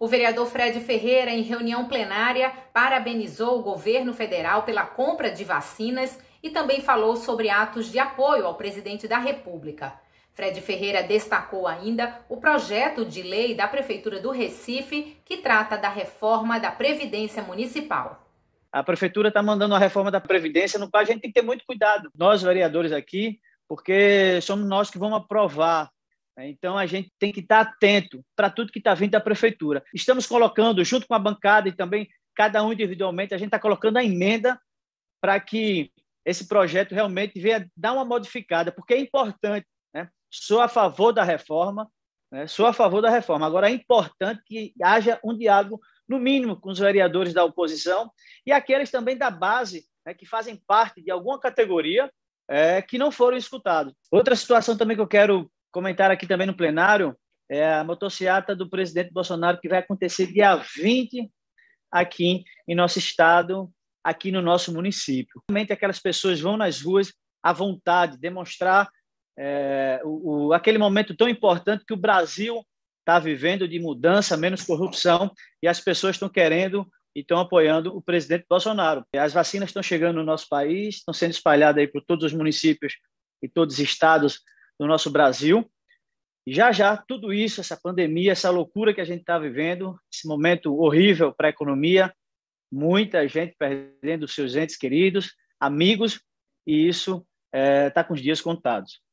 O vereador Fred Ferreira, em reunião plenária, parabenizou o governo federal pela compra de vacinas e também falou sobre atos de apoio ao presidente da República. Fred Ferreira destacou ainda o projeto de lei da Prefeitura do Recife que trata da reforma da Previdência Municipal. A Prefeitura está mandando a reforma da Previdência, no qual a gente tem que ter muito cuidado. Nós, vereadores aqui, porque somos nós que vamos aprovar né? Então, a gente tem que estar atento para tudo que está vindo da prefeitura. Estamos colocando, junto com a bancada e também cada um individualmente, a gente está colocando a emenda para que esse projeto realmente venha dar uma modificada, porque é importante. Né? Sou a favor da reforma, né? sou a favor da reforma. Agora, é importante que haja um diálogo, no mínimo, com os vereadores da oposição e aqueles também da base né, que fazem parte de alguma categoria é, que não foram escutados. Outra situação também que eu quero comentar aqui também no plenário é a motocicleta do presidente Bolsonaro que vai acontecer dia 20 aqui em nosso estado, aqui no nosso município. Realmente aquelas pessoas vão nas ruas à vontade, demonstrar é, o, o, aquele momento tão importante que o Brasil está vivendo de mudança, menos corrupção, e as pessoas estão querendo e estão apoiando o presidente Bolsonaro. As vacinas estão chegando no nosso país, estão sendo espalhadas aí por todos os municípios e todos os estados do nosso Brasil. Já já, tudo isso, essa pandemia, essa loucura que a gente está vivendo, esse momento horrível para a economia, muita gente perdendo seus entes queridos, amigos, e isso está eh, é, com os dias contados.